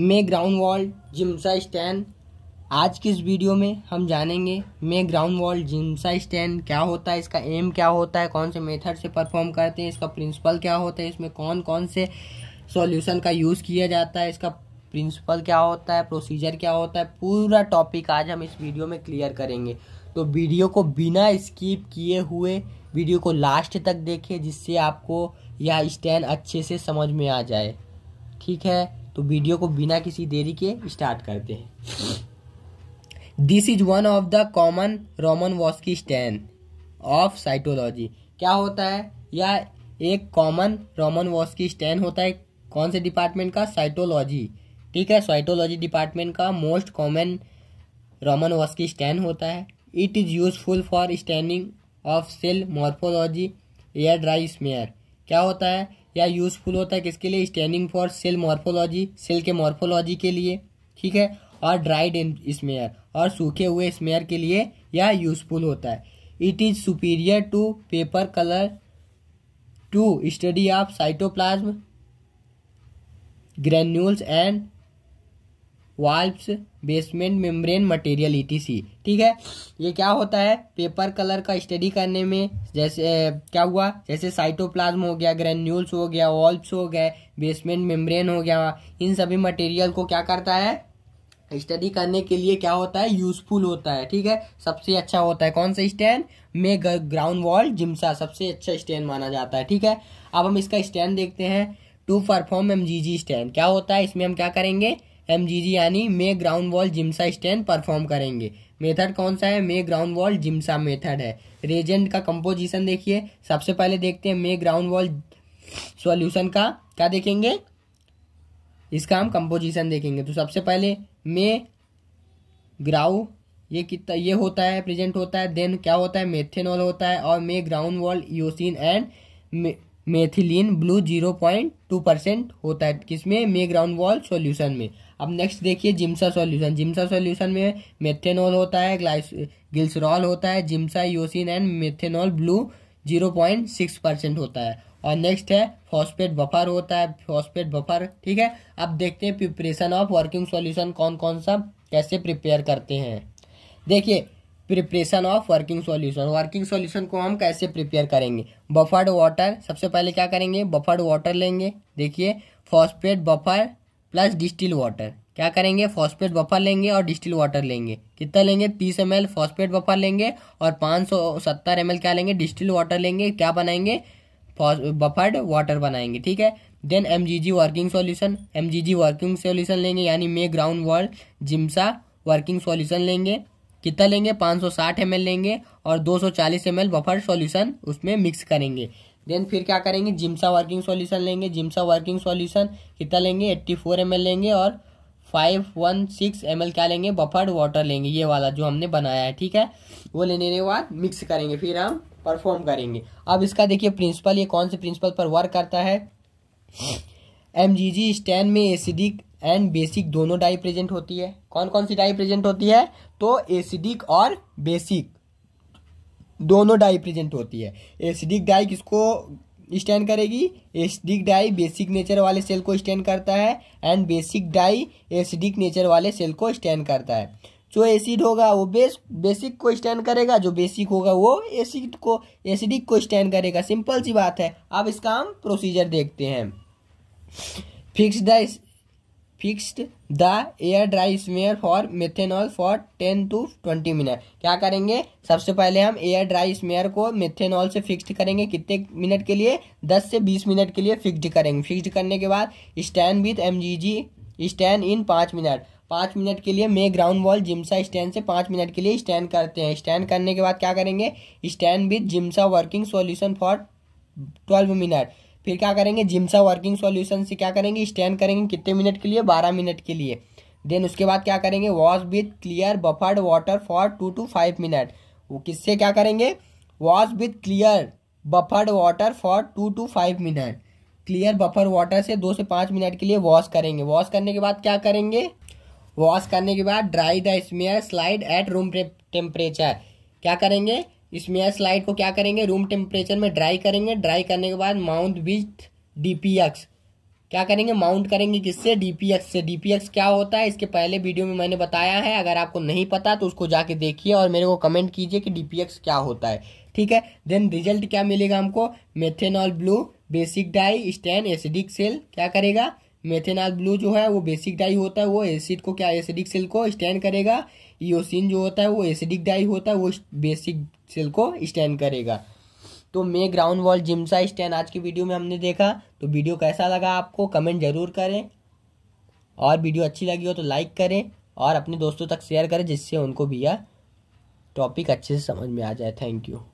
मे Grunwald Giemsa stain आज की इस वीडियो में हम जानेंगे May Grunwald Giemsa stain क्या होता है इसका एम क्या होता है कौन से मेथड से परफॉर्म करते हैं इसका प्रिंसिपल क्या होता है इसमें कौन कौन से सॉल्यूशन का यूज़ किया जाता है इसका प्रिंसिपल क्या होता है प्रोसीजर क्या होता है पूरा टॉपिक आज हम इस वीडियो में क्लियर करेंगे तो वीडियो को बिना स्किप किए हुए वीडियो को लास्ट तक देखें जिससे आपको यह स्टैंड अच्छे से समझ में आ जाए ठीक है तो वीडियो को बिना किसी देरी के स्टार्ट करते हैं this is one of the common Romanowsky stain of cytology क्या होता है या एक कॉमन रोमन वॉस्की स्टैन होता है कौन से डिपार्टमेंट का साइटोलॉजी ठीक है साइटोलॉजी डिपार्टमेंट का most common Romanowsky stain होता है it is useful for staining of cell morphology air dry smear क्या होता है या यूजफुल होता है किसके लिए staining for cell morphology cell के मॉर्फोलॉजी के लिए ठीक है और ड्राइड स्मेयर और सूखे हुए स्मेयर के लिए यह यूजफुल होता है it is superior to paper colour to study of cytoplasm granules and valves basement membrane material see ठीक है ये क्या होता है पेपर कलर का स्टडी करने में जैसे क्या हुआ जैसे साइटोप्लाज्म हो गया ग्रेन्यूल्स हो गया वॉल्व्स हो गए बेसमेंट मेम्ब्रेन हो गया इन सभी मटेरियल को क्या करता है स्टडी करने के लिए क्या होता है यूजफुल होता है ठीक है सबसे अच्छा होता है कौन सा स्टैंड में ग्राउंड वॉल जिम्सा सबसे अच्छा स्टैंड माना जाता है ठीक है अब हम इसका स्टैंड देखते हैं to perform M G stain क्या होता है इसमें हम क्या करेंगे एम यानी May Grunwald Giemsa stain perform करेंगे मेथड कौन सा है May Grunwald Giemsa method है रेजेंट का कंपोजिशन देखिए सबसे पहले देखते हैं मे ग्राउंड वॉल सॉल्यूशन का क्या देखेंगे इसका हम कंपोजिशन देखेंगे तो सबसे पहले मे ग्राउ ये कितना ये होता है प्रेजेंट होता है देन क्या होता है मेथेनॉल होता है और May Grunwald eosin and methylene blue zero point two percent होता है किसमें मे ग्राउंड वॉल सॉल्यूशन में अब नेक्स्ट देखिए जिम्सा सॉल्यूशन जिम्सा सॉल्यूशन में मेथेनॉल होता है ग्लाइस गिल्सरॉल होता है Giemsa eosin and methanol blue zero point six percent होता है और नेक्स्ट है फॉस्फेट बफर होता है फॉस्फेट बफर ठीक है अब देखते हैं प्रिपरेशन ऑफ वर्किंग सॉल्यूशन कौन कौन सा कैसे प्रिपेयर करते हैं देखिए preparation of working solution working solution को हम कैसे प्रिपेयर करेंगे बफर्ड वाटर सबसे पहले क्या करेंगे बफर्ड वाटर लेंगे देखिए phosphate buffer plus distil water क्या करेंगे फॉस्फेट बफर लेंगे और डिस्टिल वाटर लेंगे कितना लेंगे तीस एम एल फॉस्फेट बफर लेंगे और पाँच सौ सत्तर एम एल क्या लेंगे डिस्टिल वाटर लेंगे क्या बनाएंगे बफर्ड वाटर बनाएंगे ठीक है then M G G working solution M G G working solution लेंगे यानी May Grunwald Giemsa working solution लेंगे कितना लेंगे 560 सौ लेंगे और 240 सौ चालीस बफर सॉल्यूशन उसमें मिक्स करेंगे देन फिर क्या करेंगे जिम्सा वर्किंग सॉल्यूशन लेंगे जिम्सा वर्किंग सॉल्यूशन कितना लेंगे एट्टी फोर एम लेंगे और फाइव वन सिक्स एम क्या लेंगे बफर्ड वाटर लेंगे ये वाला जो हमने बनाया है ठीक है वो लेने के बाद मिक्स करेंगे फिर हम परफॉर्म करेंगे अब इसका देखिए प्रिंसिपल ये कौन से प्रिंसिपल पर वर्क करता है एम जी जी स्टैंड में एसिडिक एंड बेसिक दोनों डाई प्रेजेंट होती है कौन कौन सी डाई प्रेजेंट होती है तो एसिडिक और बेसिक दोनों डाई प्रेजेंट होती है एसिडिक डाई किसको स्टैंड करेगी एसिडिक डाई बेसिक नेचर वाले सेल को स्टैंड करता है and basic dye acidic nature वाले सेल को स्टैंड करता है जो एसिड होगा वो बेस बेसिक को स्टैंड करेगा जो बेसिक होगा वो एसिड को एसिडिक को स्टैंड करेगा सिंपल सी बात है अब इसका हम प्रोसीजर देखते हैं fix the fixed the air dry smear for methanol for ten to twenty minute क्या करेंगे सबसे पहले हम एयर ड्राई स्मेयर को मेथेनॉल से फिक्स्ड करेंगे कितने मिनट के लिए दस से बीस मिनट के लिए फिक्स्ड करेंगे फिक्स्ड करने के बाद stain with M G G stain in पाँच मिनट पाँच मिनट के लिए May Grunwald Giemsa stain से पाँच मिनट के लिए स्टैंड करते हैं स्टैंड करने के बाद क्या करेंगे stain with Giemsa working solution for twelve minute फिर क्या करेंगे जिम्सा वर्किंग सॉल्यूशन से क्या करेंगे स्टैंड करेंगे कितने मिनट के लिए बारह मिनट के लिए देन उसके बाद क्या करेंगे wash with clear buffered water for two to five minute वो किससे क्या करेंगे wash with clear buffered water for two to five minute clear buffer water से दो से पाँच मिनट के लिए वॉश करेंगे वॉश करने के बाद क्या करेंगे वॉश करने के बाद dry the smear slide at room temperature क्या करेंगे इस मेयर स्लाइड को क्या करेंगे रूम टेम्परेचर में ड्राई करेंगे ड्राई करने के बाद माउंट विथ डीपीएक्स क्या करेंगे माउंट करेंगे किससे डीपीएक्स से डीपीएक्स क्या होता है इसके पहले वीडियो में मैंने बताया है अगर आपको नहीं पता तो उसको जाके देखिए और मेरे को कमेंट कीजिए कि डीपीएक्स क्या होता है ठीक है देन रिजल्ट क्या मिलेगा हमको methanol blue basic dye stain acidic cell क्या करेगा मेथेनॉल ब्लू जो है वो बेसिक डाई होता है वो एसिड को क्या एसिडिक सेल को स्टैंड करेगा ईओसिन जो होता है वो एसिडिक डाई होता है वो बेसिक सेल को स्टैंड करेगा तो May Grunwald Giemsa stain आज की वीडियो में हमने देखा तो वीडियो कैसा लगा आपको कमेंट जरूर करें और वीडियो अच्छी लगी हो तो लाइक करें और अपने दोस्तों तक शेयर करें जिससे उनको भी यह टॉपिक अच्छे से समझ में आ जाए थैंक यू